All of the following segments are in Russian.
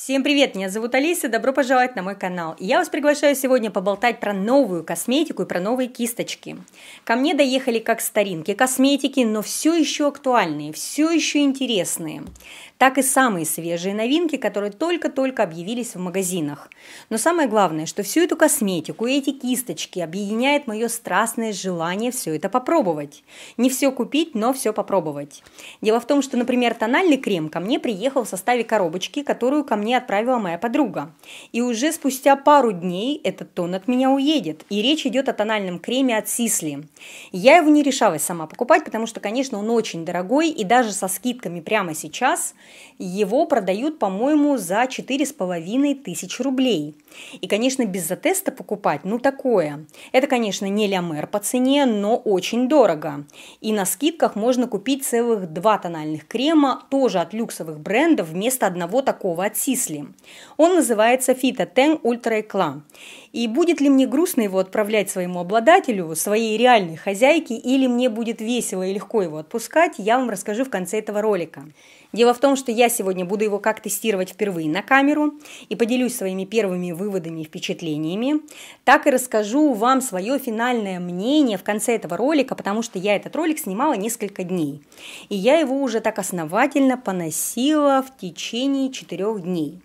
Всем привет, меня зовут Алиса, добро пожаловать на мой канал. я вас приглашаю сегодня поболтать про новую косметику и про новые кисточки. Ко мне доехали как старинки косметики, но все еще актуальные, все еще интересные так и самые свежие новинки, которые только-только объявились в магазинах. Но самое главное, что всю эту косметику и эти кисточки объединяет мое страстное желание все это попробовать. Не все купить, но все попробовать. Дело в том, что, например, тональный крем ко мне приехал в составе коробочки, которую ко мне отправила моя подруга. И уже спустя пару дней этот тон от меня уедет. И речь идет о тональном креме от Сисли. Я его не решалась сама покупать, потому что, конечно, он очень дорогой, и даже со скидками прямо сейчас – его продают, по-моему, за 4,5 тысяч рублей. И, конечно, без затеста покупать, ну такое. Это, конечно, не лямер по цене, но очень дорого. И на скидках можно купить целых два тональных крема, тоже от люксовых брендов, вместо одного такого от Сисли. Он называется Fita Ten Ultra Eclat. И будет ли мне грустно его отправлять своему обладателю, своей реальной хозяйке, или мне будет весело и легко его отпускать, я вам расскажу в конце этого ролика. Дело в том, что я сегодня буду его как тестировать впервые на камеру и поделюсь своими первыми выводами и впечатлениями, так и расскажу вам свое финальное мнение в конце этого ролика, потому что я этот ролик снимала несколько дней, и я его уже так основательно поносила в течение четырех дней.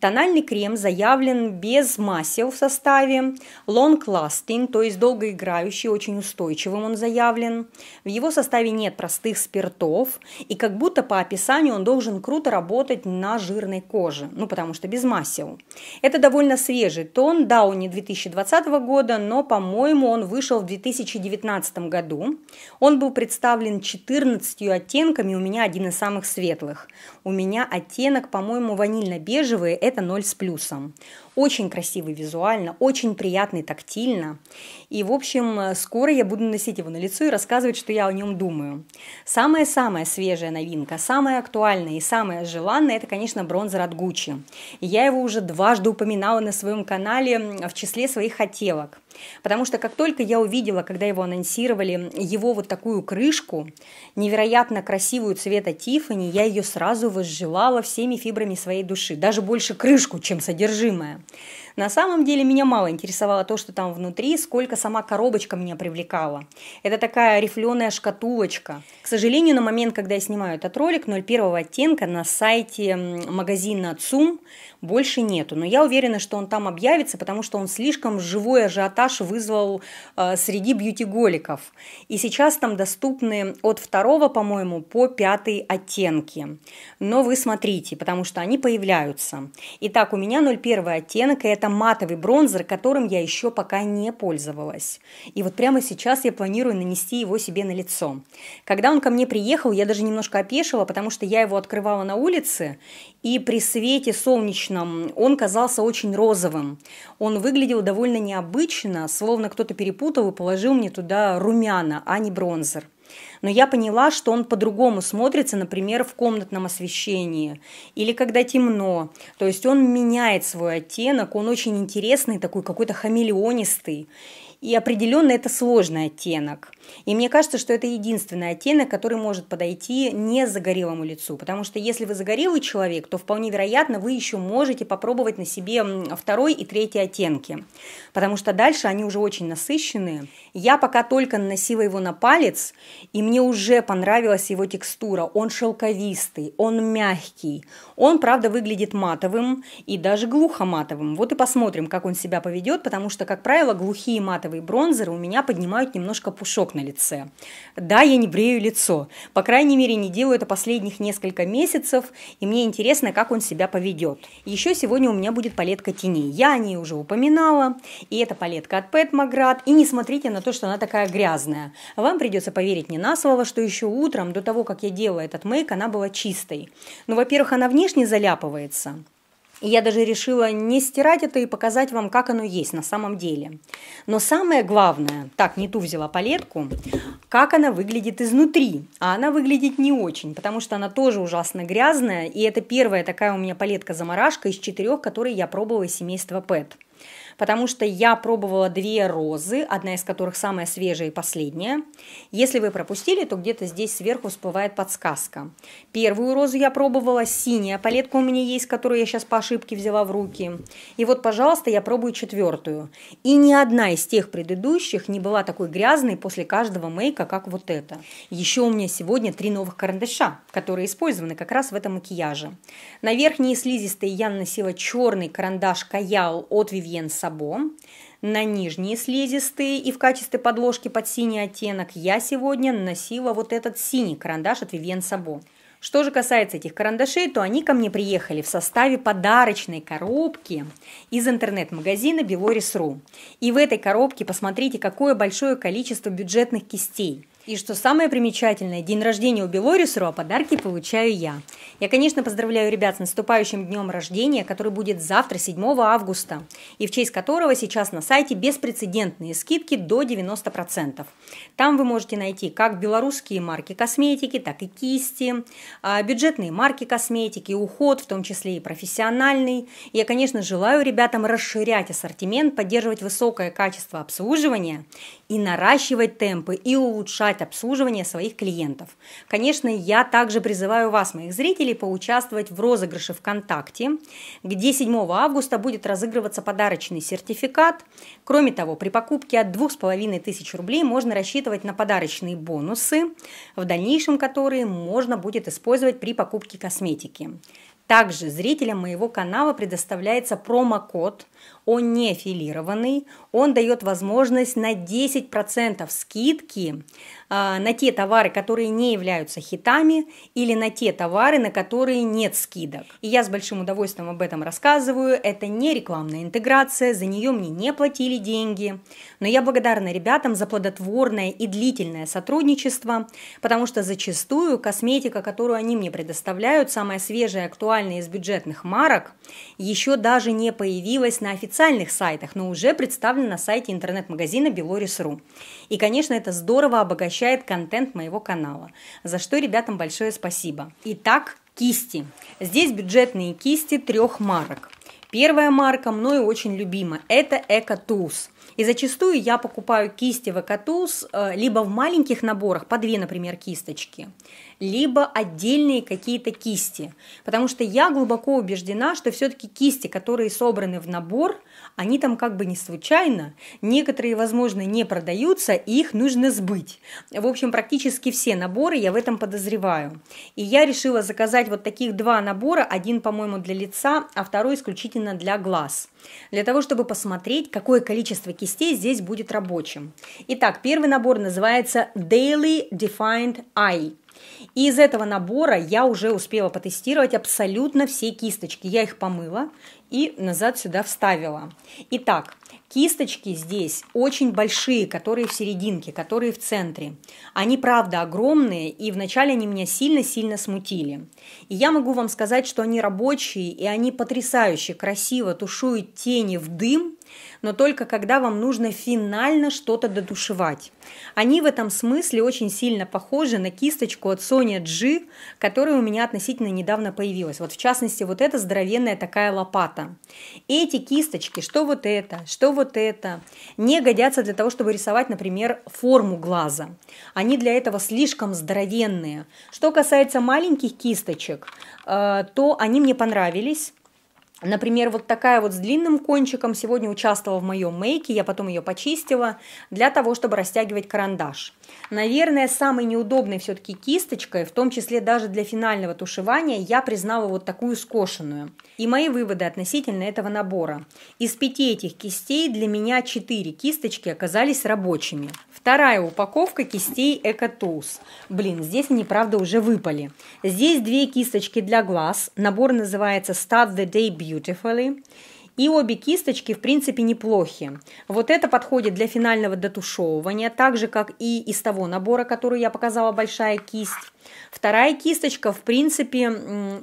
Тональный крем заявлен без масел в составе, long lasting, то есть долгоиграющий, очень устойчивым он заявлен. В его составе нет простых спиртов, и как будто по описанию он должен круто работать на жирной коже, ну потому что без масел. Это довольно свежий тон, да, он не 2020 года, но, по-моему, он вышел в 2019 году. Он был представлен 14 оттенками, у меня один из самых светлых. У меня оттенок, по-моему, ванильно-бежевый, это 0 с плюсом. Очень красивый визуально, очень приятный тактильно. И, в общем, скоро я буду носить его на лицо и рассказывать, что я о нем думаю. Самая-самая свежая новинка, самая актуальная и самая желанная – это, конечно, бронзер от Gucci. Я его уже дважды упоминала на своем канале в числе своих хотелок. Потому что как только я увидела, когда его анонсировали, его вот такую крышку, невероятно красивую цвета Тифани, я ее сразу возжелала всеми фибрами своей души. Даже больше крышку, чем содержимое. На самом деле меня мало интересовало то, что там внутри, сколько сама коробочка меня привлекала. Это такая рифленая шкатулочка. К сожалению, на момент, когда я снимаю этот ролик, 01 оттенка на сайте магазина ЦУМ больше нету. Но я уверена, что он там объявится, потому что он слишком живой ажиотаж вызвал э, среди бьюти-голиков. И сейчас там доступны от второго, по-моему, по пятый оттенки. Но вы смотрите, потому что они появляются. Итак, у меня 01 оттенок, и это это матовый бронзер, которым я еще пока не пользовалась. И вот прямо сейчас я планирую нанести его себе на лицо. Когда он ко мне приехал, я даже немножко опешила, потому что я его открывала на улице, и при свете солнечном он казался очень розовым. Он выглядел довольно необычно, словно кто-то перепутал и положил мне туда румяна, а не бронзер но я поняла, что он по-другому смотрится, например, в комнатном освещении или когда темно. То есть он меняет свой оттенок, он очень интересный, такой какой-то хамелеонистый. И определенно это сложный оттенок – и мне кажется, что это единственный оттенок, который может подойти не загорелому лицу, потому что если вы загорелый человек, то вполне вероятно вы еще можете попробовать на себе второй и третий оттенки, потому что дальше они уже очень насыщенные. Я пока только наносила его на палец, и мне уже понравилась его текстура. Он шелковистый, он мягкий, он, правда, выглядит матовым и даже глухо матовым. Вот и посмотрим, как он себя поведет, потому что, как правило, глухие матовые бронзеры у меня поднимают немножко пушок на на лице. Да, я не брею лицо. По крайней мере, не делаю это последних несколько месяцев, и мне интересно, как он себя поведет. Еще сегодня у меня будет палетка теней. Я о ней уже упоминала, и это палетка от Pet Magrat. И не смотрите на то, что она такая грязная. Вам придется поверить не на слово, что еще утром, до того, как я делала этот мейк, она была чистой. Ну, во-первых, она внешне заляпывается – и я даже решила не стирать это и показать вам, как оно есть на самом деле. Но самое главное, так, не ту взяла палетку, как она выглядит изнутри. А она выглядит не очень, потому что она тоже ужасно грязная. И это первая такая у меня палетка-замарашка из четырех, которые я пробовала из семейства PET потому что я пробовала две розы, одна из которых самая свежая и последняя. Если вы пропустили, то где-то здесь сверху всплывает подсказка. Первую розу я пробовала, синяя палетка у меня есть, которую я сейчас по ошибке взяла в руки. И вот, пожалуйста, я пробую четвертую. И ни одна из тех предыдущих не была такой грязной после каждого мейка, как вот эта. Еще у меня сегодня три новых карандаша, которые использованы как раз в этом макияже. На верхней слизистой я наносила черный карандаш Каял от Vivienne собом. На нижние слизистые и в качестве подложки под синий оттенок я сегодня наносила вот этот синий карандаш от Vivienne Sabo. Что же касается этих карандашей, то они ко мне приехали в составе подарочной коробки из интернет-магазина Белорис.ру. И в этой коробке посмотрите, какое большое количество бюджетных кистей – и что самое примечательное, день рождения у Белорюсеру, подарки получаю я. Я, конечно, поздравляю ребят с наступающим днем рождения, который будет завтра, 7 августа, и в честь которого сейчас на сайте беспрецедентные скидки до 90%. Там вы можете найти как белорусские марки косметики, так и кисти, а, бюджетные марки косметики, уход, в том числе и профессиональный. я, конечно, желаю ребятам расширять ассортимент, поддерживать высокое качество обслуживания и наращивать темпы, и улучшать обслуживание своих клиентов. Конечно, я также призываю вас, моих зрителей, поучаствовать в розыгрыше ВКонтакте, где 7 августа будет разыгрываться подарочный сертификат. Кроме того, при покупке от 2500 рублей можно рассчитывать на подарочные бонусы, в дальнейшем которые можно будет использовать при покупке косметики. Также зрителям моего канала предоставляется промокод он не филированный, он дает возможность на 10% скидки э, на те товары, которые не являются хитами, или на те товары, на которые нет скидок. И я с большим удовольствием об этом рассказываю. Это не рекламная интеграция, за нее мне не платили деньги. Но я благодарна ребятам за плодотворное и длительное сотрудничество, потому что зачастую косметика, которую они мне предоставляют, самая свежая, актуальная из бюджетных марок, еще даже не появилась на официальном официальных сайтах, но уже представлен на сайте интернет-магазина Белорис.ру. И, конечно, это здорово обогащает контент моего канала, за что ребятам большое спасибо. Итак, кисти. Здесь бюджетные кисти трех марок. Первая марка мною очень любима – это EcoTools. И зачастую я покупаю кисти в EcoTools э, либо в маленьких наборах, по две, например, кисточки – либо отдельные какие-то кисти. Потому что я глубоко убеждена, что все-таки кисти, которые собраны в набор, они там как бы не случайно, некоторые, возможно, не продаются, и их нужно сбыть. В общем, практически все наборы, я в этом подозреваю. И я решила заказать вот таких два набора, один, по-моему, для лица, а второй исключительно для глаз, для того, чтобы посмотреть, какое количество кистей здесь будет рабочим. Итак, первый набор называется Daily Defined Eye. И из этого набора я уже успела потестировать абсолютно все кисточки. Я их помыла и назад сюда вставила. Итак, кисточки здесь очень большие, которые в серединке, которые в центре. Они, правда, огромные, и вначале они меня сильно-сильно смутили. И я могу вам сказать, что они рабочие, и они потрясающе красиво тушуют тени в дым, но только когда вам нужно финально что-то додушевать. Они в этом смысле очень сильно похожи на кисточку от Sony G, которая у меня относительно недавно появилась. Вот в частности, вот эта здоровенная такая лопата. Эти кисточки, что вот это, что вот это, не годятся для того, чтобы рисовать, например, форму глаза. Они для этого слишком здоровенные. Что касается маленьких кисточек, э, то они мне понравились. Например, вот такая вот с длинным кончиком сегодня участвовала в моем мейке, я потом ее почистила для того, чтобы растягивать карандаш. Наверное, самой неудобной все-таки кисточкой, в том числе даже для финального тушевания, я признала вот такую скошенную. И мои выводы относительно этого набора. Из пяти этих кистей для меня четыре кисточки оказались рабочими. Вторая упаковка кистей Eco Блин, здесь они, правда, уже выпали. Здесь две кисточки для глаз. Набор называется Start the Day Beauty Beautifully. И обе кисточки, в принципе, неплохи. Вот это подходит для финального дотушевывания, так же, как и из того набора, который я показала, большая кисть. Вторая кисточка, в принципе,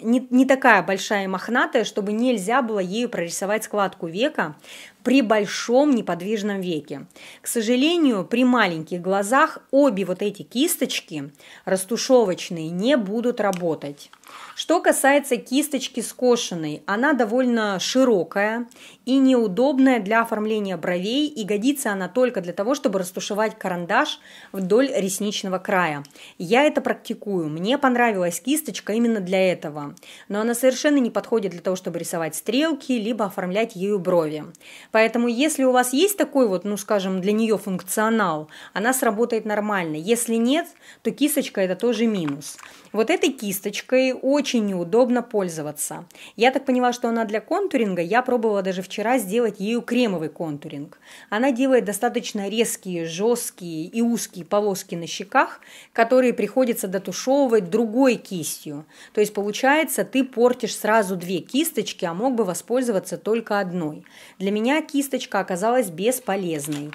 не, не такая большая и мохнатая, чтобы нельзя было ею прорисовать складку века при большом неподвижном веке. К сожалению, при маленьких глазах обе вот эти кисточки растушевочные не будут работать. Что касается кисточки скошенной, она довольно широкая и неудобная для оформления бровей, и годится она только для того, чтобы растушевать карандаш вдоль ресничного края. Я это практикую. Мне понравилась кисточка именно для этого, но она совершенно не подходит для того, чтобы рисовать стрелки, либо оформлять ею брови. Поэтому, если у вас есть такой вот, ну скажем, для нее функционал, она сработает нормально. Если нет, то кисточка это тоже минус. Вот этой кисточкой очень неудобно пользоваться. Я так поняла, что она для контуринга. Я пробовала даже вчера сделать ею кремовый контуринг. Она делает достаточно резкие, жесткие и узкие полоски на щеках, которые приходится дотушевывать другой кистью. То есть получается, ты портишь сразу две кисточки, а мог бы воспользоваться только одной. Для меня кисточка оказалась бесполезной.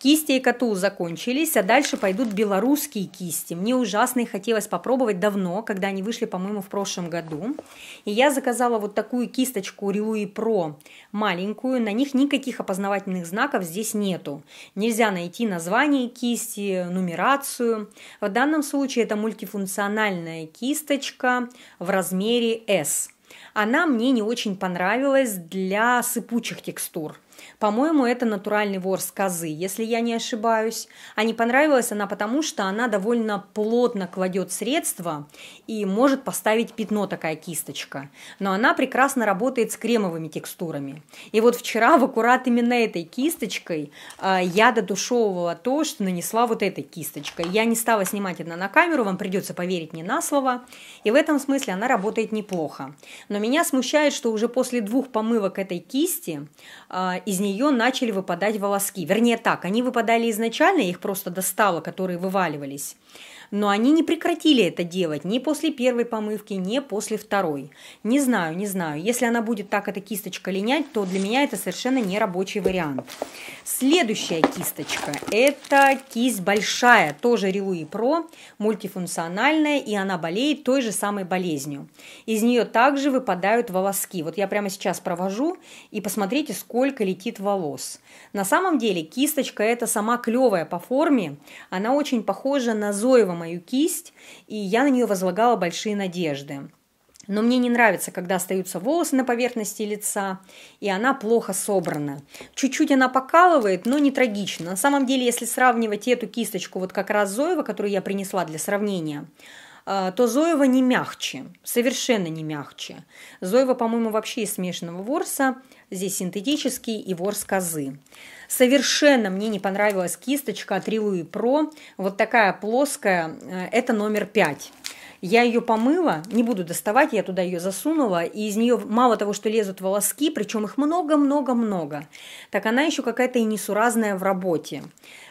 Кисти и коту закончились, а дальше пойдут белорусские кисти. Мне ужасно их хотелось попробовать давно, когда они вышли, по-моему, в прошлом году. И я заказала вот такую кисточку Риуи Про маленькую. На них никаких опознавательных знаков здесь нету. Нельзя найти название кисти, нумерацию. В данном случае это мультифункциональная кисточка в размере S. Она мне не очень понравилась для сыпучих текстур. По-моему, это натуральный ворс козы, если я не ошибаюсь. А не понравилась она потому, что она довольно плотно кладет средства и может поставить пятно такая кисточка. Но она прекрасно работает с кремовыми текстурами. И вот вчера в аккурат именно этой кисточкой а, я додушевывала то, что нанесла вот этой кисточкой. Я не стала снимать это на камеру, вам придется поверить не на слово. И в этом смысле она работает неплохо. Но меня смущает, что уже после двух помывок этой кисти а, из нее начали выпадать волоски. Вернее так, они выпадали изначально, их просто достало, которые вываливались но они не прекратили это делать ни после первой помывки, ни после второй. Не знаю, не знаю. Если она будет так, эта кисточка линять, то для меня это совершенно не рабочий вариант. Следующая кисточка – это кисть большая, тоже Рюи Про, мультифункциональная, и она болеет той же самой болезнью. Из нее также выпадают волоски. Вот я прямо сейчас провожу, и посмотрите, сколько летит волос. На самом деле кисточка – это сама клевая по форме, она очень похожа на Зоева мою кисть, и я на нее возлагала большие надежды. Но мне не нравится, когда остаются волосы на поверхности лица, и она плохо собрана. Чуть-чуть она покалывает, но не трагично. На самом деле, если сравнивать эту кисточку вот как раз Зоева, которую я принесла для сравнения, э, то Зоева не мягче, совершенно не мягче. Зоева, по-моему, вообще из смешанного ворса, здесь синтетический и ворс козы. Совершенно мне не понравилась кисточка от Риуи Про. Вот такая плоская. Э, это номер 5. Я ее помыла, не буду доставать, я туда ее засунула, и из нее мало того, что лезут волоски, причем их много-много-много, так она еще какая-то и несуразная в работе.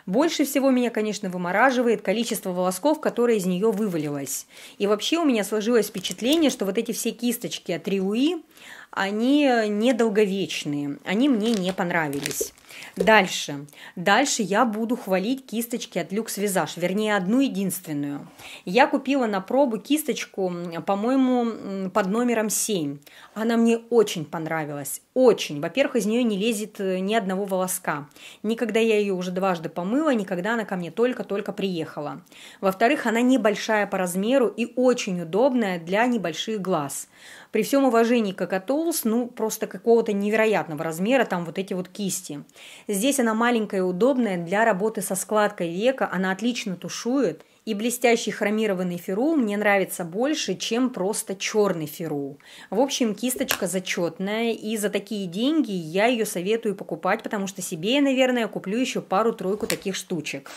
Больше всего меня, конечно, вымораживает количество волосков, которые из нее вывалилось. И вообще у меня сложилось впечатление, что вот эти все кисточки от Риуи, они э, недолговечные, они мне не понравились. Дальше. Дальше я буду хвалить кисточки от Lux Visage, вернее, одну единственную. Я купила на пробу кисточку, по-моему, под номером 7. Она мне очень понравилась очень. Во-первых, из нее не лезет э, ни одного волоска. Никогда я ее уже дважды помыла, никогда она ко мне только-только приехала. Во-вторых, она небольшая по размеру и очень удобная для небольших глаз. При всем уважении к Акатолс, ну, просто какого-то невероятного размера, там вот эти вот кисти. Здесь она маленькая и удобная для работы со складкой века, она отлично тушует – и блестящий хромированный ферру мне нравится больше, чем просто черный ферру. В общем, кисточка зачетная, и за такие деньги я ее советую покупать, потому что себе я, наверное, куплю еще пару-тройку таких штучек.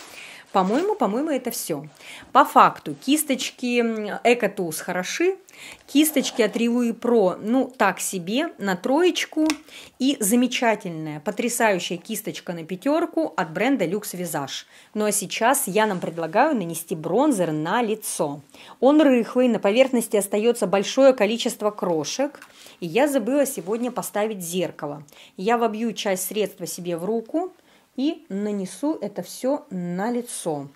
По-моему, по-моему, это все. По факту, кисточки Экотус хороши, кисточки от Revue Pro, ну, так себе, на троечку. И замечательная, потрясающая кисточка на пятерку от бренда Lux Visage. Ну, а сейчас я нам предлагаю нанести бронзер на лицо. Он рыхлый, на поверхности остается большое количество крошек. И я забыла сегодня поставить зеркало. Я вобью часть средства себе в руку, и нанесу это все на лицо.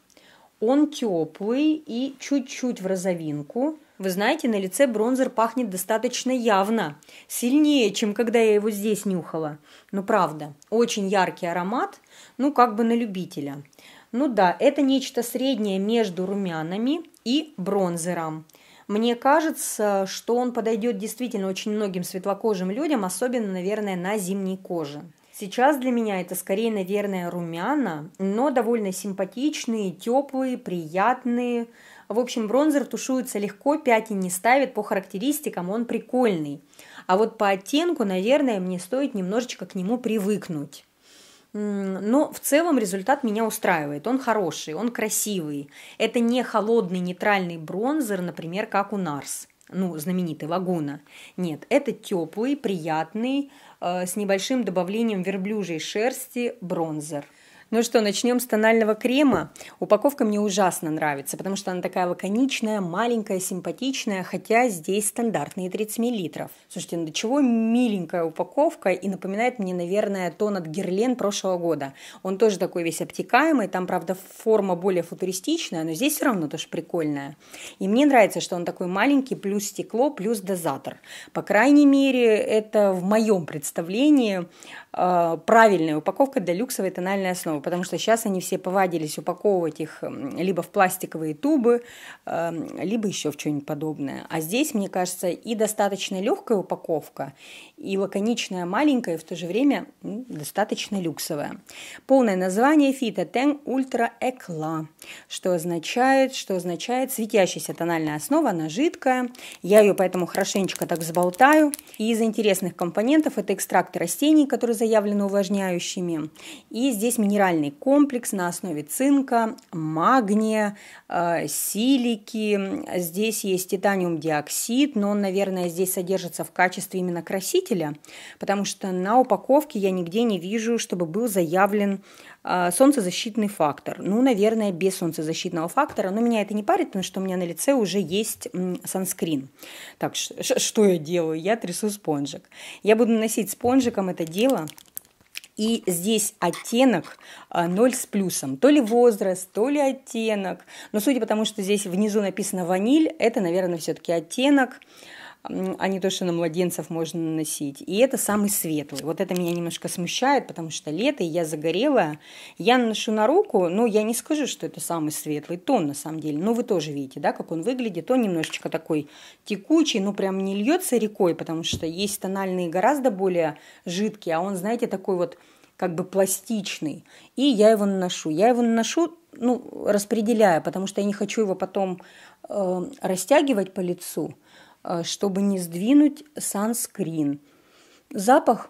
Он теплый и чуть-чуть в розовинку. Вы знаете, на лице бронзер пахнет достаточно явно, сильнее, чем когда я его здесь нюхала. Ну правда, очень яркий аромат, ну как бы на любителя. Ну да, это нечто среднее между румянами и бронзером. Мне кажется, что он подойдет действительно очень многим светлокожим людям, особенно, наверное, на зимней коже. Сейчас для меня это скорее, наверное, румяна, но довольно симпатичные, теплые, приятные. В общем, бронзер тушуется легко, пятен не ставит, по характеристикам он прикольный. А вот по оттенку, наверное, мне стоит немножечко к нему привыкнуть. Но в целом результат меня устраивает. Он хороший, он красивый. Это не холодный нейтральный бронзер, например, как у Нарс, ну, знаменитый Лагуна. Нет, это теплый, приятный, Э, с небольшим добавлением верблюжьей шерсти бронзер. Ну что, начнем с тонального крема. Упаковка мне ужасно нравится, потому что она такая лаконичная, маленькая, симпатичная, хотя здесь стандартные 30 мл. Слушайте, ну до чего миленькая упаковка и напоминает мне, наверное, тон от Герлен прошлого года. Он тоже такой весь обтекаемый, там, правда, форма более футуристичная, но здесь все равно тоже прикольная. И мне нравится, что он такой маленький, плюс стекло, плюс дозатор. По крайней мере, это в моем представлении Э, правильная упаковка для люксовой тональной основы, потому что сейчас они все повадились упаковывать их либо в пластиковые тубы, эм, либо еще в что-нибудь подобное. А здесь, мне кажется, и достаточно легкая упаковка, и лаконичная, маленькая, и в то же время достаточно люксовая. Полное название Фитотен Ультра Экла, что означает, что означает светящаяся тональная основа, она жидкая. Я ее поэтому хорошенечко так взболтаю. И из интересных компонентов это экстракт растений, который заявлены увлажняющими. И здесь минеральный комплекс на основе цинка, магния, э, силики. Здесь есть титаниум диоксид, но он, наверное, здесь содержится в качестве именно красителя, потому что на упаковке я нигде не вижу, чтобы был заявлен а, солнцезащитный фактор. Ну, наверное, без солнцезащитного фактора. Но меня это не парит, потому что у меня на лице уже есть санскрин. Так, что я делаю? Я трясу спонжик. Я буду наносить спонжиком это дело. И здесь оттенок 0 а, с плюсом. То ли возраст, то ли оттенок. Но судя по тому, что здесь внизу написано ваниль, это, наверное, все-таки оттенок а не то, что на младенцев можно наносить. И это самый светлый. Вот это меня немножко смущает, потому что лето, и я загорелая. Я наношу на руку, но я не скажу, что это самый светлый тон на самом деле. Но вы тоже видите, да, как он выглядит. Он немножечко такой текучий, но ну, прям не льется рекой, потому что есть тональные гораздо более жидкие, а он, знаете, такой вот как бы пластичный. И я его наношу. Я его наношу, ну, распределяя, потому что я не хочу его потом э, растягивать по лицу. Э, чтобы не сдвинуть санскрин. Запах,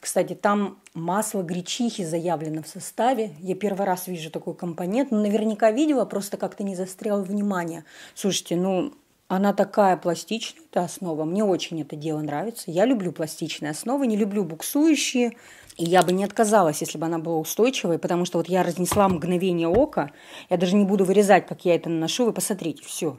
кстати, там масло гречихи заявлено в составе. Я первый раз вижу такой компонент. но ну, наверняка видела, просто как-то не застряла внимание. Слушайте, ну, она такая пластичная, эта основа. Мне очень это дело нравится. Я люблю пластичные основы, не люблю буксующие. И я бы не отказалась, если бы она была устойчивой, потому что вот я разнесла мгновение ока. Я даже не буду вырезать, как я это наношу. Вы посмотрите, все.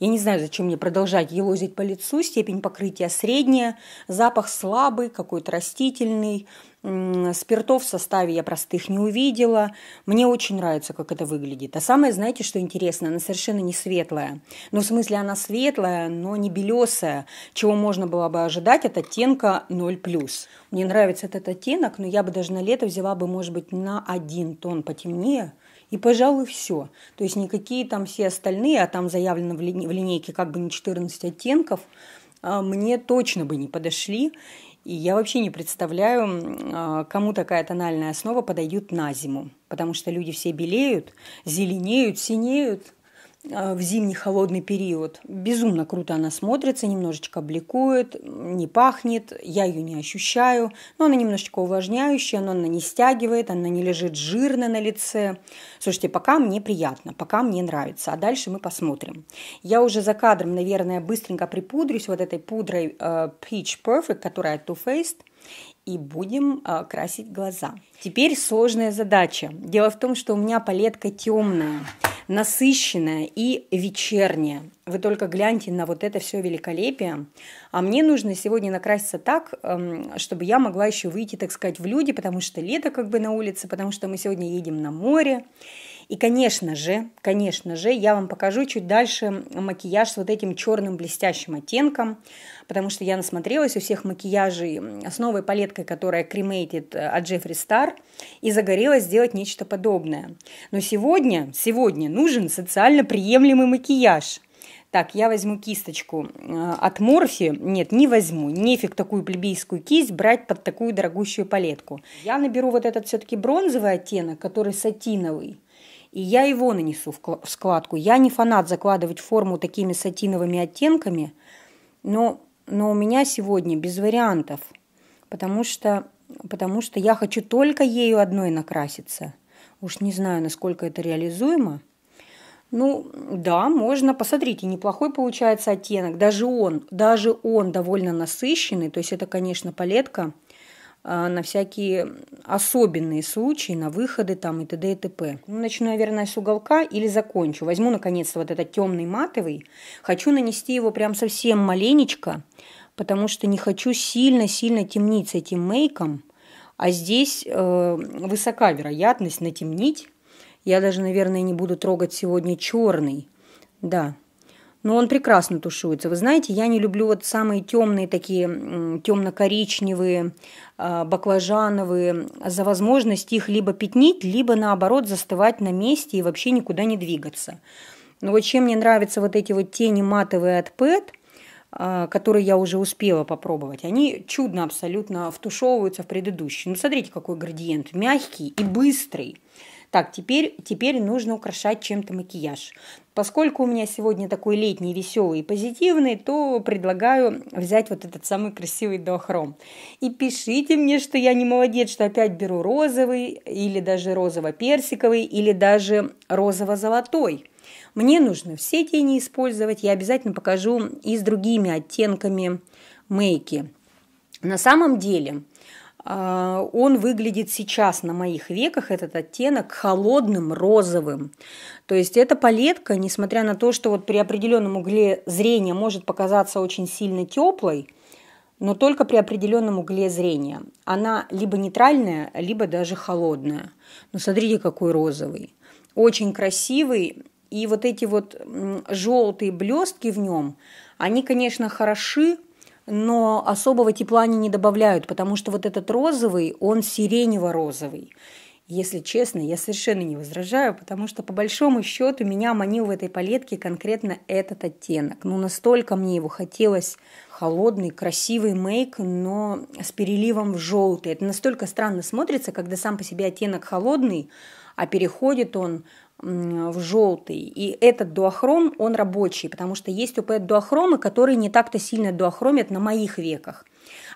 Я не знаю, зачем мне продолжать елозить по лицу. Степень покрытия средняя, запах слабый, какой-то растительный. Спиртов в составе я простых не увидела. Мне очень нравится, как это выглядит. А самое, знаете, что интересно? Она совершенно не светлая. Ну, в смысле, она светлая, но не белесая, чего можно было бы ожидать от оттенка 0+. Мне нравится этот оттенок, но я бы даже на лето взяла бы, может быть, на один тон потемнее – и, пожалуй, все. То есть никакие там все остальные, а там заявлено в линейке как бы не 14 оттенков, а мне точно бы не подошли. И я вообще не представляю, а, кому такая тональная основа подойдет на зиму. Потому что люди все белеют, зеленеют, синеют. А, в зимний холодный период. Безумно круто она смотрится, немножечко бликует, не пахнет, я ее не ощущаю, но она немножечко увлажняющая, но она не стягивает, она не лежит жирно на лице. Слушайте, пока мне приятно, пока мне нравится, а дальше мы посмотрим. Я уже за кадром, наверное, быстренько припудрюсь вот этой пудрой uh, Peach Perfect, которая Too Faced, и будем э, красить глаза. Теперь сложная задача. Дело в том, что у меня палетка темная насыщенная и вечерняя. Вы только гляньте на вот это все великолепие. А мне нужно сегодня накраситься так, эм, чтобы я могла еще выйти, так сказать, в люди, потому что лето как бы на улице, потому что мы сегодня едем на море. И, конечно же, конечно же, я вам покажу чуть дальше макияж с вот этим черным блестящим оттенком потому что я насмотрелась у всех макияжей с новой палеткой, которая кремейтит э, от Джеффри Стар, и загорелась сделать нечто подобное. Но сегодня, сегодня нужен социально приемлемый макияж – так, я возьму кисточку э, от Морфи. Нет, не возьму. Нефиг такую плебейскую кисть брать под такую дорогущую палетку. Я наберу вот этот все-таки бронзовый оттенок, который сатиновый. И я его нанесу в складку. Я не фанат закладывать форму такими сатиновыми оттенками, но но у меня сегодня без вариантов, потому что, потому что я хочу только ею одной накраситься. Уж не знаю, насколько это реализуемо. Ну, да, можно. Посмотрите, неплохой получается оттенок. Даже он, даже он довольно насыщенный. То есть это, конечно, палетка Э, на всякие особенные случаи, на выходы там и т.д. и т.п. Ну, начну, наверное, с уголка или закончу. Возьму, наконец, то вот этот темный матовый. Хочу нанести его прям совсем маленечко, потому что не хочу сильно-сильно темнить с этим мейком. А здесь э, высока вероятность натемнить. Я даже, наверное, не буду трогать сегодня черный. Да, но он прекрасно тушуется. Вы знаете, я не люблю вот самые темные такие, темно-коричневые, а, баклажановые, за возможность их либо пятнить, либо наоборот застывать на месте и вообще никуда не двигаться. Но вот чем мне нравятся вот эти вот тени матовые от ПЭТ e – а, которые я уже успела попробовать, они чудно абсолютно втушевываются в предыдущий. Ну, смотрите, какой градиент. Мягкий и быстрый. Так, теперь, теперь нужно украшать чем-то макияж. Поскольку у меня сегодня такой летний, веселый и позитивный, то предлагаю взять вот этот самый красивый дуохром. И пишите мне, что я не молодец, что опять беру розовый, или даже розово-персиковый, или даже розово-золотой. Мне нужно все тени использовать, я обязательно покажу и с другими оттенками мейки. На самом деле, а, он выглядит сейчас на моих веках, этот оттенок, холодным розовым. То есть эта палетка, несмотря на то, что вот при определенном угле зрения может показаться очень сильно теплой, но только при определенном угле зрения. Она либо нейтральная, либо даже холодная. Но ну, смотрите, какой розовый. Очень красивый. И вот эти вот желтые блестки в нем, они, конечно, хороши, но особого тепла они не добавляют, потому что вот этот розовый, он сиренево-розовый. Если честно, я совершенно не возражаю, потому что по большому счету меня манил в этой палетке конкретно этот оттенок. Ну, настолько мне его хотелось холодный, красивый мейк, но с переливом в желтый. Это настолько странно смотрится, когда сам по себе оттенок холодный, а переходит он в желтый. И этот дуохром, он рабочий, потому что есть упэ дуохромы которые не так-то сильно дуохромят на моих веках.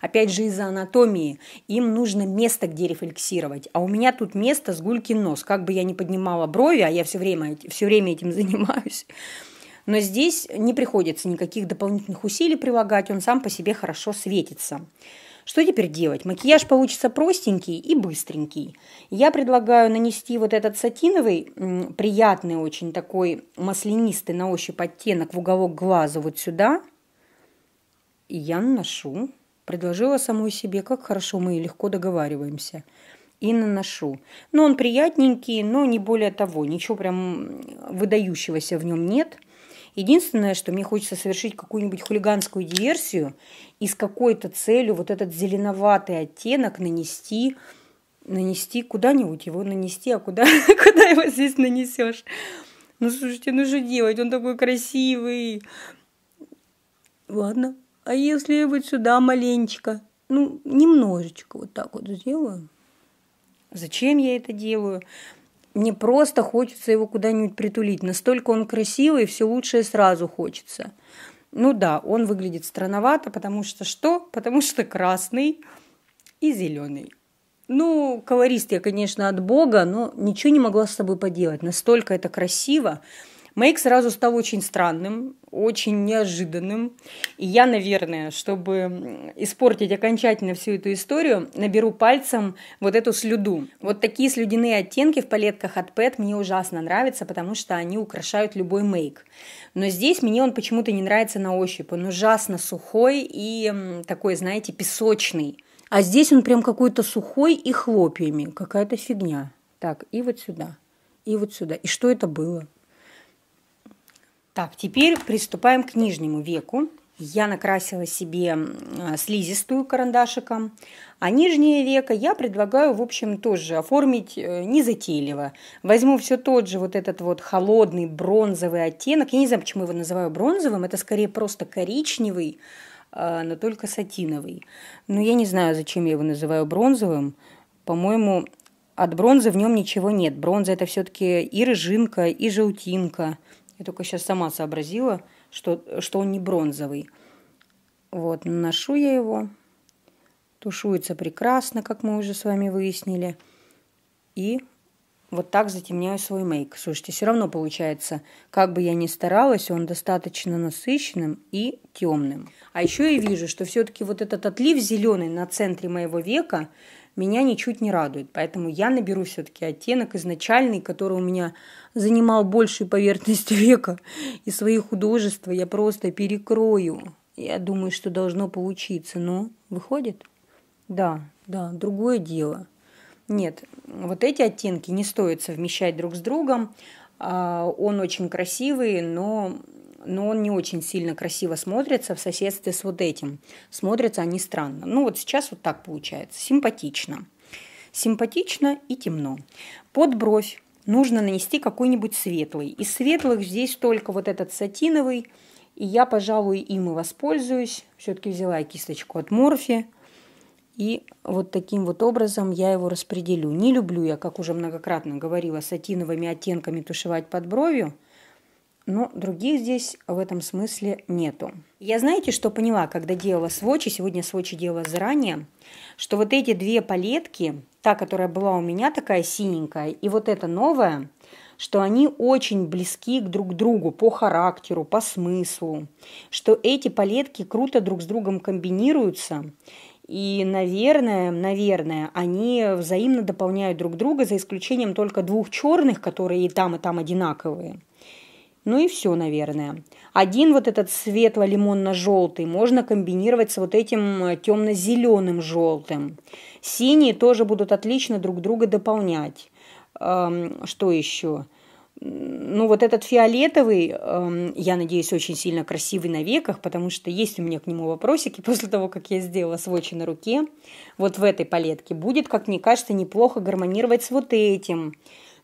Опять же, из-за анатомии им нужно место, где рефлексировать. А у меня тут место с гулькин нос. Как бы я ни поднимала брови, а я все время, все время этим занимаюсь, но здесь не приходится никаких дополнительных усилий прилагать, он сам по себе хорошо светится. Что теперь делать? Макияж получится простенький и быстренький. Я предлагаю нанести вот этот сатиновый, приятный очень такой маслянистый на ощупь оттенок в уголок глаза вот сюда. И я наношу. Предложила самой себе, как хорошо мы легко договариваемся. И наношу. Но он приятненький, но не более того. Ничего прям выдающегося в нем нет – Единственное, что мне хочется совершить какую-нибудь хулиганскую диверсию и с какой-то целью вот этот зеленоватый оттенок нанести нанести куда-нибудь его нанести, а куда, куда его здесь нанесешь? Ну, слушайте, ну что делать? Он такой красивый. Ладно. А если вот сюда маленечко? Ну, немножечко вот так вот сделаю. Зачем я это делаю? мне просто хочется его куда-нибудь притулить. Настолько он красивый, все лучшее сразу хочется. Ну да, он выглядит странновато, потому что что? Потому что красный и зеленый. Ну, колорист я, конечно, от бога, но ничего не могла с собой поделать. Настолько это красиво. Мейк сразу стал очень странным, очень неожиданным. И я, наверное, чтобы испортить окончательно всю эту историю, наберу пальцем вот эту слюду. Вот такие слюдяные оттенки в палетках от PET мне ужасно нравятся, потому что они украшают любой мейк. Но здесь мне он почему-то не нравится на ощупь. Он ужасно сухой и такой, знаете, песочный. А здесь он прям какой-то сухой и хлопьями. Какая-то фигня. Так, и вот сюда. И вот сюда. И что это было? Так, теперь приступаем к нижнему веку. Я накрасила себе а, слизистую карандашиком, а нижнее веко я предлагаю, в общем, тоже оформить э, незатейливо. Возьму все тот же вот этот вот холодный бронзовый оттенок. Я не знаю, почему его называю бронзовым, это скорее просто коричневый, а, но только сатиновый. Но я не знаю, зачем я его называю бронзовым. По-моему, от бронзы в нем ничего нет. Бронза это все-таки и рыжинка, и желтинка – я только сейчас сама сообразила, что, что он не бронзовый. Вот, наношу я его. Тушуется прекрасно, как мы уже с вами выяснили. И вот так затемняю свой мейк. Слушайте, все равно получается, как бы я ни старалась, он достаточно насыщенным и темным. А еще я вижу, что все-таки вот этот отлив зеленый на центре моего века – меня ничуть не радует. Поэтому я наберу все-таки оттенок изначальный, который у меня занимал большую поверхность века. И свои художества я просто перекрою. Я думаю, что должно получиться. Но ну, выходит? Да, да, другое дело. Нет, вот эти оттенки не стоит совмещать друг с другом. А, он очень красивый, но но он не очень сильно красиво смотрится в соседстве с вот этим. Смотрятся они странно. Ну вот сейчас вот так получается. Симпатично. Симпатично и темно. Под бровь нужно нанести какой-нибудь светлый. Из светлых здесь только вот этот сатиновый, и я, пожалуй, им и воспользуюсь. Все-таки взяла кисточку от Морфи. И вот таким вот образом я его распределю. Не люблю я, как уже многократно говорила, сатиновыми оттенками тушевать под бровью – но других здесь в этом смысле нету. Я знаете, что поняла, когда делала свочи, сегодня свочи делала заранее, что вот эти две палетки, та, которая была у меня такая синенькая, и вот эта новая, что они очень близки друг к другу по характеру, по смыслу, что эти палетки круто друг с другом комбинируются, и, наверное, наверное, они взаимно дополняют друг друга, за исключением только двух черных, которые и там, и там одинаковые. Ну и все, наверное. Один вот этот светло-лимонно-желтый можно комбинировать с вот этим э, темно-зеленым желтым. Синие тоже будут отлично друг друга дополнять. Эм, что еще? ну вот этот фиолетовый, эм, я надеюсь, очень сильно красивый на веках, потому что есть у меня к нему вопросики после того, как я сделала свочи на руке, вот в этой палетке, будет, как мне кажется, неплохо гармонировать с вот этим.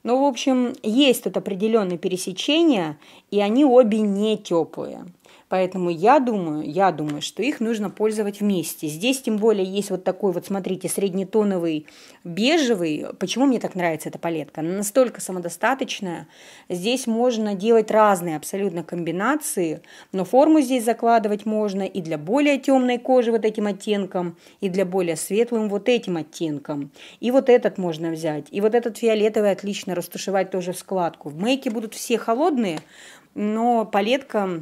Ну, в общем, есть тут определенные пересечения, и они обе не теплые. Поэтому я думаю, я думаю, что их нужно пользовать вместе. Здесь тем более есть вот такой вот, смотрите, среднетоновый бежевый. Почему мне так нравится эта палетка? Она настолько самодостаточная. Здесь можно делать разные абсолютно комбинации, но форму здесь закладывать можно и для более темной кожи вот этим оттенком, и для более светлым вот этим оттенком. И вот этот можно взять. И вот этот фиолетовый отлично растушевать тоже в складку. В мейке будут все холодные, но палетка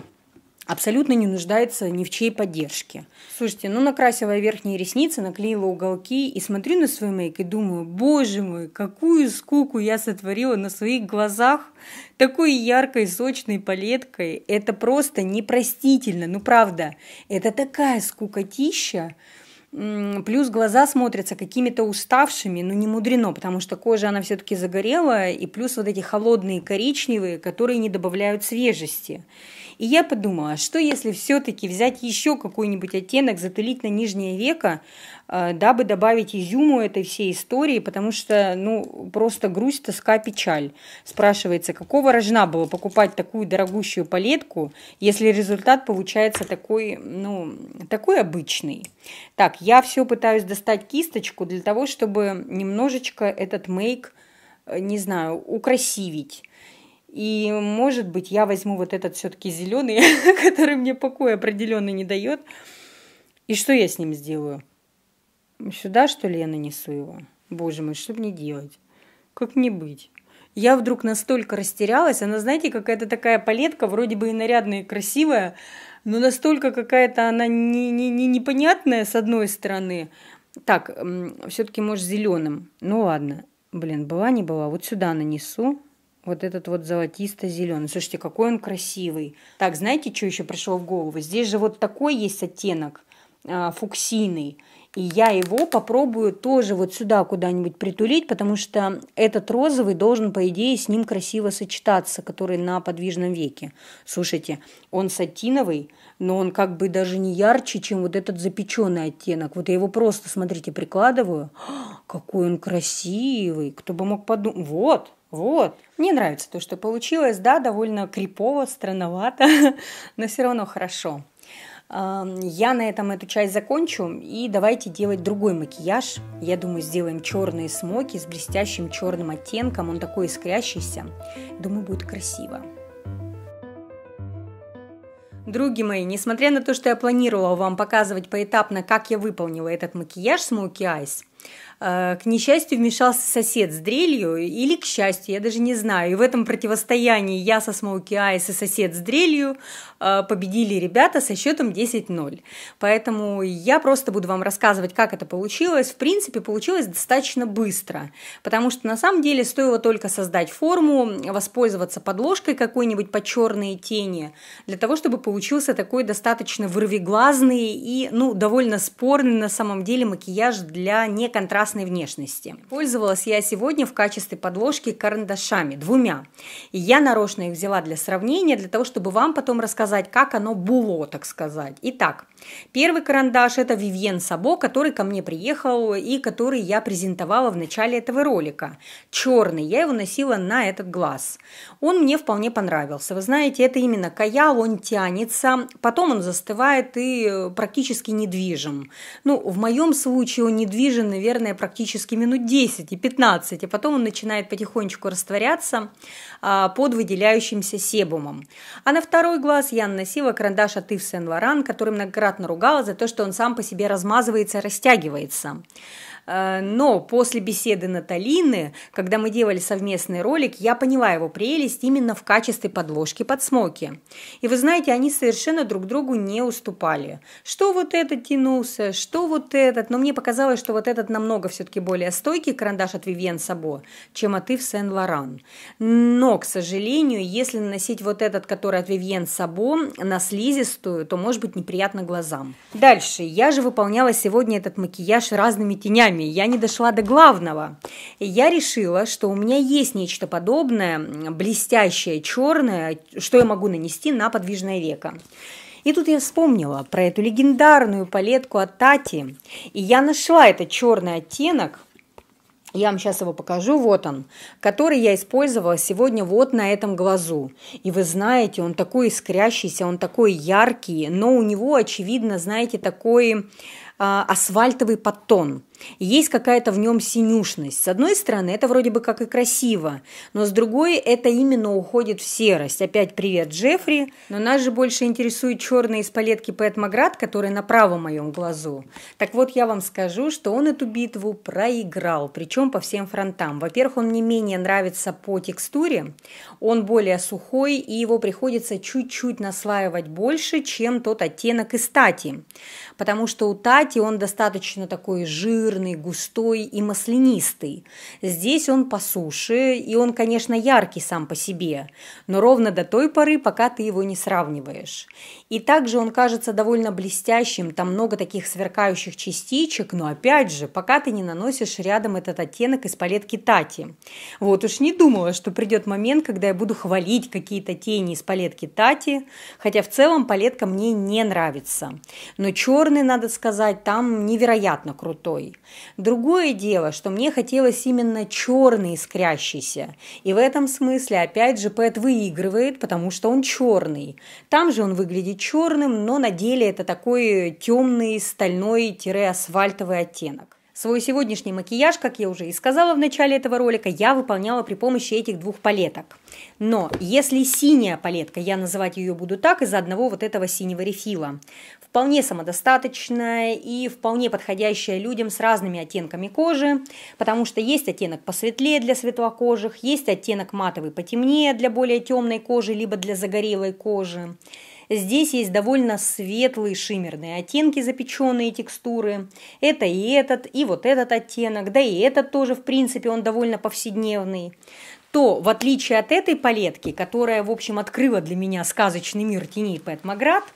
абсолютно не нуждается ни в чьей поддержке. Слушайте, ну накрасила верхние ресницы, наклеила уголки и смотрю на свой мейк и думаю, боже мой, какую скуку я сотворила на своих глазах такой яркой, сочной палеткой. Это просто непростительно, ну правда. Это такая скукотища, Плюс глаза смотрятся какими-то уставшими, но не мудрено, потому что кожа, она все-таки загорела, и плюс вот эти холодные коричневые, которые не добавляют свежести. И я подумала, что если все-таки взять еще какой-нибудь оттенок, затылить на нижнее веко, э, дабы добавить изюму этой всей истории, потому что, ну, просто грусть, тоска, печаль. Спрашивается, какого рожна было покупать такую дорогущую палетку, если результат получается такой, ну, такой обычный. Так, я все пытаюсь достать кисточку для того, чтобы немножечко этот мейк, э, не знаю, украсивить и, может быть, я возьму вот этот все-таки зеленый, который мне покоя определенно не дает. И что я с ним сделаю? Сюда, что ли, я нанесу его? Боже мой, что мне делать? Как мне быть? Я вдруг настолько растерялась. Она, знаете, какая-то такая палетка, вроде бы и нарядная, и красивая, но настолько какая-то она не, не, не непонятная, с одной стороны. Так, все-таки, может, зеленым. Ну ладно. Блин, была не была. Вот сюда нанесу. Вот этот вот золотисто-зеленый. Слушайте, какой он красивый. Так, знаете, что еще пришло в голову? Здесь же вот такой есть оттенок а, фуксийный. И я его попробую тоже вот сюда куда-нибудь притулить, потому что этот розовый должен, по идее, с ним красиво сочетаться, который на подвижном веке. Слушайте, он сатиновый, но он как бы даже не ярче, чем вот этот запеченный оттенок. Вот я его просто, смотрите, прикладываю. О, какой он красивый! Кто бы мог подумать? Вот! Вот. Мне нравится то, что получилось. Да, довольно крипово, странновато, но все равно хорошо. Я на этом эту часть закончу, и давайте делать другой макияж. Я думаю, сделаем черные смоки с блестящим черным оттенком, он такой искрящийся. Думаю, будет красиво. Други мои, несмотря на то, что я планировала вам показывать поэтапно, как я выполнила этот макияж смоки-айс. Э, к несчастью вмешался сосед с дрелью, или к счастью, я даже не знаю. И в этом противостоянии я со Смоуки Айс и сосед с дрелью э, победили ребята со счетом 10-0. Поэтому я просто буду вам рассказывать, как это получилось. В принципе, получилось достаточно быстро, потому что на самом деле стоило только создать форму, воспользоваться подложкой какой-нибудь под черные тени, для того, чтобы получился такой достаточно вырвиглазный и, ну, довольно спорный на самом деле макияж для неконтрастного прекрасной внешности. Пользовалась я сегодня в качестве подложки карандашами, двумя. И я нарочно их взяла для сравнения, для того, чтобы вам потом рассказать, как оно было, так сказать. Итак, Первый карандаш – это Вивьен Сабо, который ко мне приехал и который я презентовала в начале этого ролика. Черный, я его носила на этот глаз. Он мне вполне понравился. Вы знаете, это именно каял, он тянется, потом он застывает и практически недвижим. Ну, в моем случае он недвижен, наверное, практически минут 10 и 15, и а потом он начинает потихонечку растворяться а, под выделяющимся себумом. А на второй глаз я наносила карандаш от Ив Сен-Лоран, который многократно неоднократно ругала за то, что он сам по себе размазывается, растягивается. Э, но после беседы Наталины, когда мы делали совместный ролик, я поняла его прелесть именно в качестве подложки под смоки. И вы знаете, они совершенно друг другу не уступали. Что вот этот тянулся, что вот этот. Но мне показалось, что вот этот намного все-таки более стойкий карандаш от Вивьен Сабо, чем от в Сен-Лоран. Но, к сожалению, если наносить вот этот, который от Вивьен Сабо, на слизистую, то может быть неприятно глазам. Дальше. Я же выполняла сегодня этот макияж разными тенями вещами. Я не дошла до главного. Я решила, что у меня есть нечто подобное, блестящее, черное, что я могу нанести на подвижное веко. И тут я вспомнила про эту легендарную палетку от Тати. И я нашла этот черный оттенок, я вам сейчас его покажу, вот он, который я использовала сегодня вот на этом глазу. И вы знаете, он такой искрящийся, он такой яркий, но у него, очевидно, знаете, такой а, асфальтовый подтон. Есть какая-то в нем синюшность. С одной стороны, это вроде бы как и красиво, но с другой это именно уходит в серость. Опять привет, Джеффри. Но нас же больше интересует черный из палетки Пэт Маград, который на правом моем глазу. Так вот, я вам скажу, что он эту битву проиграл, причем по всем фронтам. Во-первых, он не менее нравится по текстуре, он более сухой, и его приходится чуть-чуть наслаивать больше, чем тот оттенок из Тати. Потому что у Тати он достаточно такой жирный жирный, густой и маслянистый. Здесь он по суше, и он, конечно, яркий сам по себе, но ровно до той поры, пока ты его не сравниваешь. И также он кажется довольно блестящим, там много таких сверкающих частичек, но опять же, пока ты не наносишь рядом этот оттенок из палетки Тати. Вот уж не думала, что придет момент, когда я буду хвалить какие-то тени из палетки Тати, хотя в целом палетка мне не нравится. Но черный, надо сказать, там невероятно крутой. Другое дело, что мне хотелось именно черный искрящийся. И в этом смысле, опять же, Пэт выигрывает, потому что он черный. Там же он выглядит черным, но на деле это такой э, темный стальной-асфальтовый оттенок. Свой сегодняшний макияж, как я уже и сказала в начале этого ролика, я выполняла при помощи этих двух палеток. Но если синяя палетка, я называть ее буду так, из-за одного вот этого синего рефила, вполне самодостаточная и вполне подходящая людям с разными оттенками кожи, потому что есть оттенок посветлее для светлокожих, есть оттенок матовый потемнее для более темной кожи, либо для загорелой кожи. Здесь есть довольно светлые шиммерные оттенки, запеченные текстуры. Это и этот, и вот этот оттенок, да и этот тоже, в принципе, он довольно повседневный то, в отличие от этой палетки, которая, в общем, открыла для меня сказочный мир теней Пэт Маград –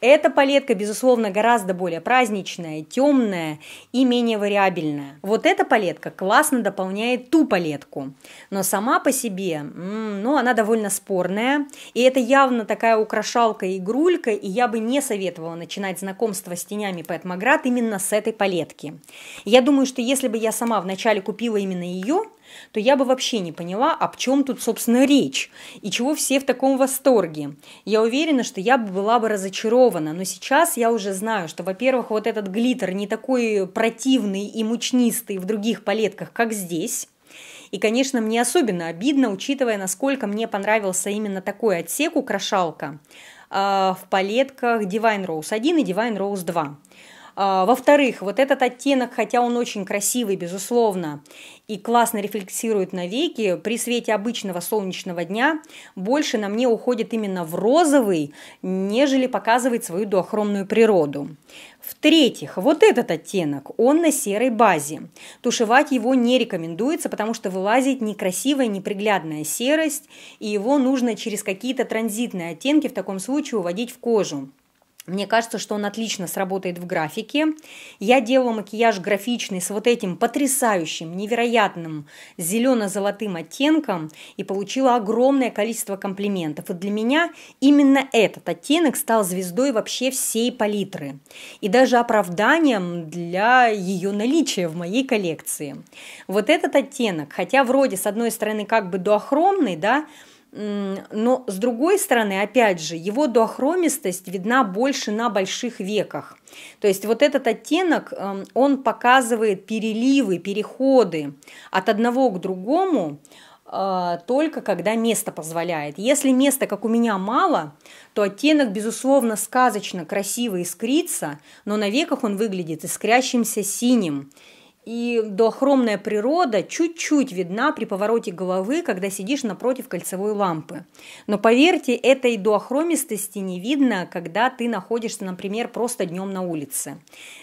эта палетка, безусловно, гораздо более праздничная, темная и менее вариабельная. Вот эта палетка классно дополняет ту палетку, но сама по себе, ну, она довольно спорная, и это явно такая украшалка, и игрулька, и я бы не советовала начинать знакомство с тенями Пэт Маград именно с этой палетки. Я думаю, что если бы я сама вначале купила именно ее, то я бы вообще не поняла, о чем тут, собственно, речь и чего все в таком восторге. Я уверена, что я была бы разочарована, но сейчас я уже знаю, что, во-первых, вот этот глиттер не такой противный и мучнистый в других палетках, как здесь. И, конечно, мне особенно обидно, учитывая, насколько мне понравился именно такой отсек украшалка а, в палетках Divine Rose 1 и Divine Rose 2. А, во-вторых, вот этот оттенок, хотя он очень красивый, безусловно, и классно рефлексирует на веки, при свете обычного солнечного дня больше на мне уходит именно в розовый, нежели показывает свою дуохромную природу. В-третьих, вот этот оттенок, он на серой базе. Тушевать его не рекомендуется, потому что вылазит некрасивая, неприглядная серость, и его нужно через какие-то транзитные оттенки в таком случае уводить в кожу. Мне кажется, что он отлично сработает в графике. Я делала макияж графичный с вот этим потрясающим, невероятным зелено-золотым оттенком и получила огромное количество комплиментов. И для меня именно этот оттенок стал звездой вообще всей палитры и даже оправданием для ее наличия в моей коллекции. Вот этот оттенок, хотя вроде с одной стороны как бы дуохромный, да, но, с другой стороны, опять же, его дуохромистость видна больше на больших веках. То есть вот этот оттенок, эм, он показывает переливы, переходы от одного к другому, э, только когда место позволяет. Если места, как у меня, мало, то оттенок, безусловно, сказочно красиво искрится, но на веках он выглядит искрящимся синим – и дуохромная природа чуть-чуть видна при повороте головы, когда сидишь напротив кольцевой лампы. Но поверьте, этой дуохромистости не видно, когда ты находишься, например, просто днем на улице.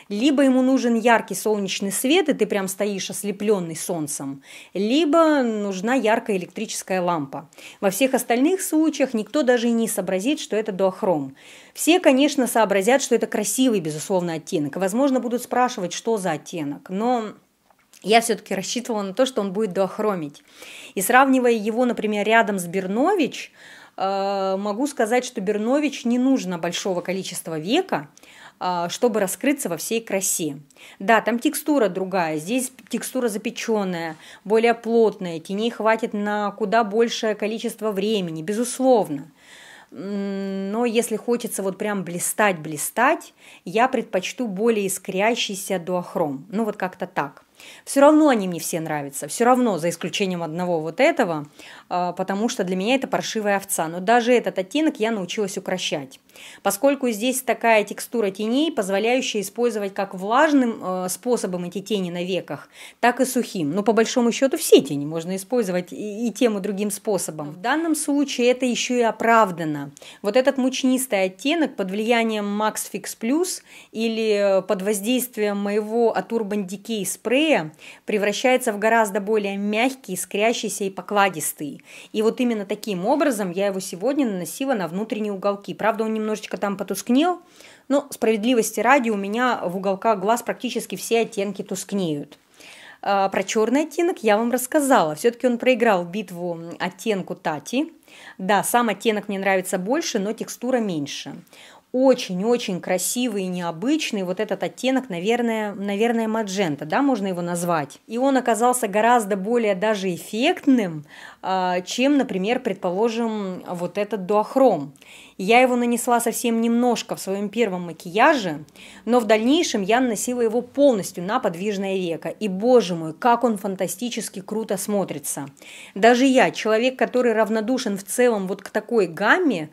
Либо ему нужен яркий солнечный свет, и ты прям стоишь ослепленный солнцем, либо нужна яркая электрическая лампа. Во всех остальных случаях никто даже и не сообразит, что это дуохром. Все, конечно, сообразят, что это красивый, безусловно, оттенок. И, возможно, будут спрашивать, что за оттенок. Но я все-таки рассчитывала на то, что он будет доохромить. И сравнивая его, например, рядом с Бернович, э, могу сказать, что Бернович не нужно большого количества века, э, чтобы раскрыться во всей красе. Да, там текстура другая, здесь текстура запеченная, более плотная, теней хватит на куда большее количество времени, безусловно но если хочется вот прям блистать-блистать, я предпочту более искрящийся дуохром. Ну вот как-то так. Все равно они мне все нравятся, все равно, за исключением одного вот этого, а, потому что для меня это паршивая овца. Но даже этот оттенок я научилась укращать поскольку здесь такая текстура теней, позволяющая использовать как влажным э, способом эти тени на веках, так и сухим. Но по большому счету все тени можно использовать и, и тем, и другим способом. В данном случае это еще и оправдано. Вот этот мучнистый оттенок под влиянием Max Fix Plus или э, под воздействием моего от Urban Decay спрея превращается в гораздо более мягкий, искрящийся и покладистый. И вот именно таким образом я его сегодня наносила на внутренние уголки. Правда, он немного немножечко там потускнел, но справедливости ради у меня в уголках глаз практически все оттенки тускнеют. А, про черный оттенок я вам рассказала. Все-таки он проиграл битву оттенку Тати. Да, сам оттенок мне нравится больше, но текстура меньше очень-очень красивый и необычный. Вот этот оттенок, наверное, наверное, маджента, да, можно его назвать. И он оказался гораздо более даже эффектным, а, чем, например, предположим, вот этот дуохром. Я его нанесла совсем немножко в своем первом макияже, но в дальнейшем я наносила его полностью на подвижное веко. И, боже мой, как он фантастически круто смотрится. Даже я, человек, который равнодушен в целом вот к такой гамме,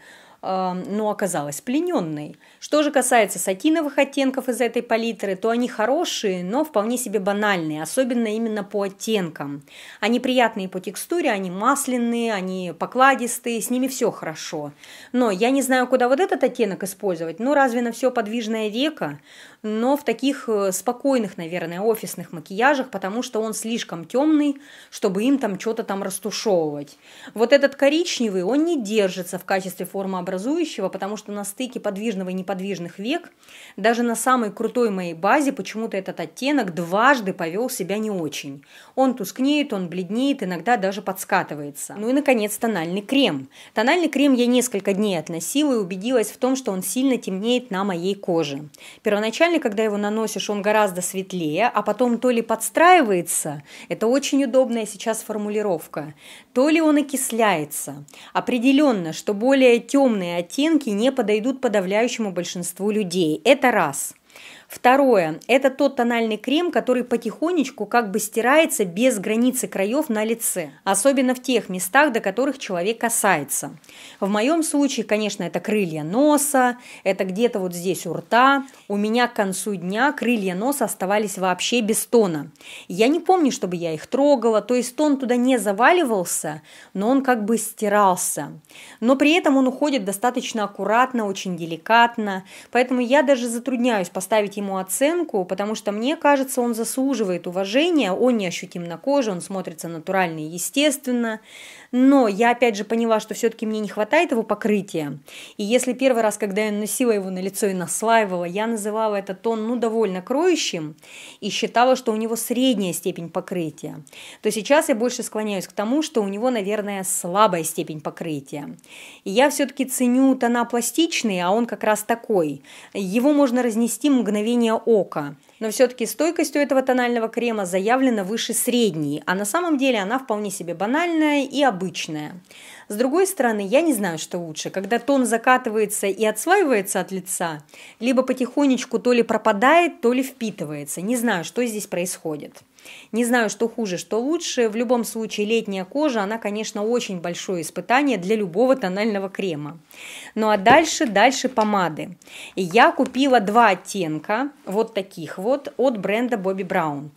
Эм, но оказалась плененной. Что же касается сатиновых оттенков из этой палитры, то они хорошие, но вполне себе банальные, особенно именно по оттенкам. Они приятные по текстуре, они масляные, они покладистые, с ними все хорошо. Но я не знаю, куда вот этот оттенок использовать, ну разве на все подвижное река? но в таких э, спокойных, наверное, офисных макияжах, потому что он слишком темный, чтобы им там что-то там растушевывать. Вот этот коричневый, он не держится в качестве формообразующего, потому что на стыке подвижного и неподвижных век, даже на самой крутой моей базе почему-то этот оттенок дважды повел себя не очень. Он тускнеет, он бледнеет, иногда даже подскатывается. Ну и, наконец, тональный крем. Тональный крем я несколько дней относила и убедилась в том, что он сильно темнеет на моей коже. Первоначально вначале, когда его наносишь, он гораздо светлее, а потом то ли подстраивается, это очень удобная сейчас формулировка, то ли он окисляется. Определенно, что более темные оттенки не подойдут подавляющему большинству людей. Это раз – Второе – это тот тональный крем, который потихонечку как бы стирается без границы краев на лице, особенно в тех местах, до которых человек касается. В моем случае, конечно, это крылья носа, это где-то вот здесь у рта. У меня к концу дня крылья носа оставались вообще без тона. Я не помню, чтобы я их трогала, то есть тон туда не заваливался, но он как бы стирался. Но при этом он уходит достаточно аккуратно, очень деликатно, поэтому я даже затрудняюсь поставить им ему оценку, потому что мне кажется, он заслуживает уважения, он не ощутим на коже, он смотрится натурально и естественно но я опять же поняла, что все-таки мне не хватает его покрытия. И если первый раз, когда я носила его на лицо и наслаивала, я называла этот тон, ну, довольно кроющим и считала, что у него средняя степень покрытия, то сейчас я больше склоняюсь к тому, что у него, наверное, слабая степень покрытия. И я все-таки ценю тона пластичные, а он как раз такой. Его можно разнести мгновение ока – но все-таки стойкость у этого тонального крема заявлена выше средней, а на самом деле она вполне себе банальная и обычная. С другой стороны, я не знаю, что лучше, когда тон закатывается и отсваивается от лица, либо потихонечку то ли пропадает, то ли впитывается. Не знаю, что здесь происходит. Не знаю, что хуже, что лучше. В любом случае, летняя кожа, она, конечно, очень большое испытание для любого тонального крема. Ну а дальше, дальше помады. Я купила два оттенка, вот таких вот, от бренда Bobbi Brown.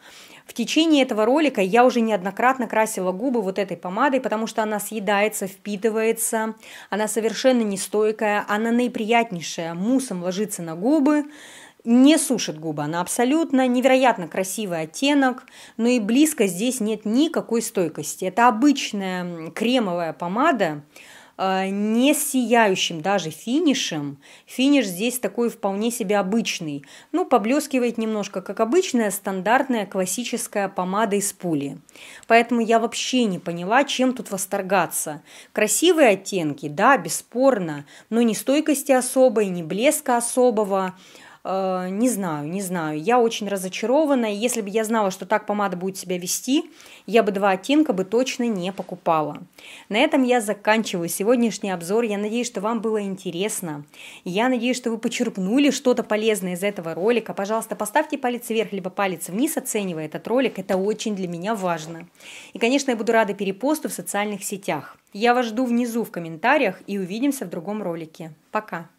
В течение этого ролика я уже неоднократно красила губы вот этой помадой, потому что она съедается, впитывается, она совершенно нестойкая, она наиприятнейшая, мусом ложится на губы, не сушит губы. Она абсолютно невероятно красивый оттенок, но и близко здесь нет никакой стойкости. Это обычная кремовая помада, э, не сияющим даже финишем. Финиш здесь такой вполне себе обычный. Ну, поблескивает немножко, как обычная стандартная классическая помада из пули. Поэтому я вообще не поняла, чем тут восторгаться. Красивые оттенки, да, бесспорно, но не стойкости особой, не блеска особого. Э, не знаю, не знаю. Я очень разочарована. если бы я знала, что так помада будет себя вести, я бы два оттенка бы точно не покупала. На этом я заканчиваю сегодняшний обзор. Я надеюсь, что вам было интересно. Я надеюсь, что вы почерпнули что-то полезное из этого ролика. Пожалуйста, поставьте палец вверх, либо палец вниз, оценивая этот ролик. Это очень для меня важно. И, конечно, я буду рада перепосту в социальных сетях. Я вас жду внизу в комментариях и увидимся в другом ролике. Пока!